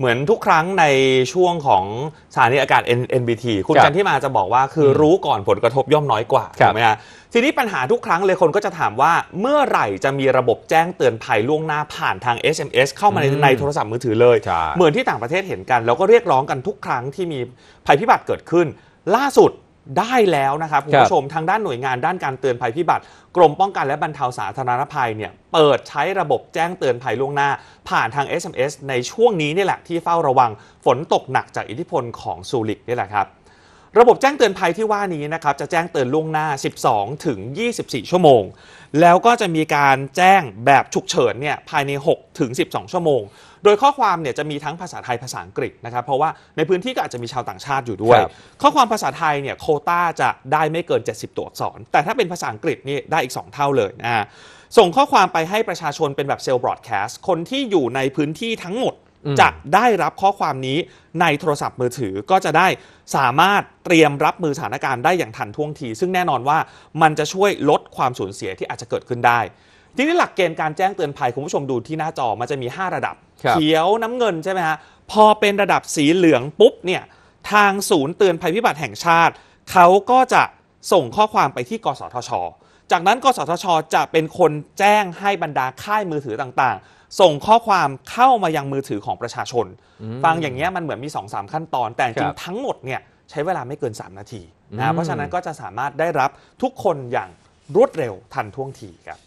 เหมือนทุกครั้งในช่วงของสถานีอากาศ NBT คุณคัจันที่มาจะบอกว่าคือรู้ก่อนผลกระทบย่อมน้อยกว่าใช่ไหมฮะทีนี้ปัญหาทุกครั้งเลยคนก็จะถามว่าเมื่อไหร่จะมีระบบแจ้งเตือนภัยล่วงหน้าผ่านทาง SMS เข้ามาในในโทรศัพท์มือถือเลย เหมือนที่ต่างประเทศเห็นกันแล้วก็เรียกร้องกันทุกครั้งที่มีภัยพิบัติเกิดขึ้น ล่าสุดได้แล้วนะครับคุณผู้ชมทางด้านหน่วยงานด้านการเตือนภัยพิบัติกรมป้องกันและบรรเทาสาธารณภัยเนี่ยเปิดใช้ระบบแจ้งเตือนภัยล่วงหน้า ผ่านทาง SMS ในช่วงนี้นี่แหละที่เฝ้าระวัง ฝนตกหนักจากอิทธิพลของซูริกนี่แหละครับระบบแจ้งเตือนภัยที่ว่านี้นะครับจะแจ้งเตือนล่วงหน้า 12 ถึง 24 ชั่วโมง แล้วก็จะมีการแจ้งแบบฉุกเฉินเนี่ยภายใน 6 ถึง 12 ชั่วโมง โดยข้อความเนี่ยจะมีทั้งภาษาไทยภาษาอังกฤษนะครับ เพราะว่าในพื้นที่ก็อาจจะมีชาวต่างชาติอยู่ด้วย ข้อความภาษาไทยเนี่ยโคต้าจะได้ไม่เกิน 70 ตัวอักษร แต่ถ้าเป็นภาษาอังกฤษนี่ได้อีก 2 เท่าเลยนะส่งข้อความไปให้ประชาชนเป็นแบบเซลล์บรอดแคสต์คนที่อยู่ในพื้นที่ทั้งหมดจะได้รับข้อความนี้ในโทรศัพท์มือถือก็จะได้สามารถเตรียมรับมือสถานการณ์ได้อย่างทันท่วงที ซึ่งแน่นอนว่ามันจะช่วยลดความสูญเสียที่อาจจะเกิดขึ้นได้ ทีนี้หลักเกณฑ์การแจ้งเตือนภัยคุณผู้ชมดูที่หน้าจอมันจะมี 5 ระดับ เขียวน้ำเงินใช่ไหมฮะพอเป็นระดับสีเหลืองปุ๊บเนี่ยทางศูนย์เตือนภัยพิบัติแห่งชาติเขาก็จะส่งข้อความไปที่ กสทช จากนั้น กสทช จะเป็นคนแจ้งให้บรรดาค่ายมือถือต่างๆส่งข้อความเข้ามายังมือถือของประชาชน ฟังอย่างเงี้ยมันเหมือนมี 2-3สขั้นตอน แต่จริงทั้งหมดเนี่ยใช้เวลาไม่เกิน 3 นาทีนะเพราะฉะนั้นก็จะสามารถได้รับทุกคนอย่างรวดเร็วทันท่วงทีครับ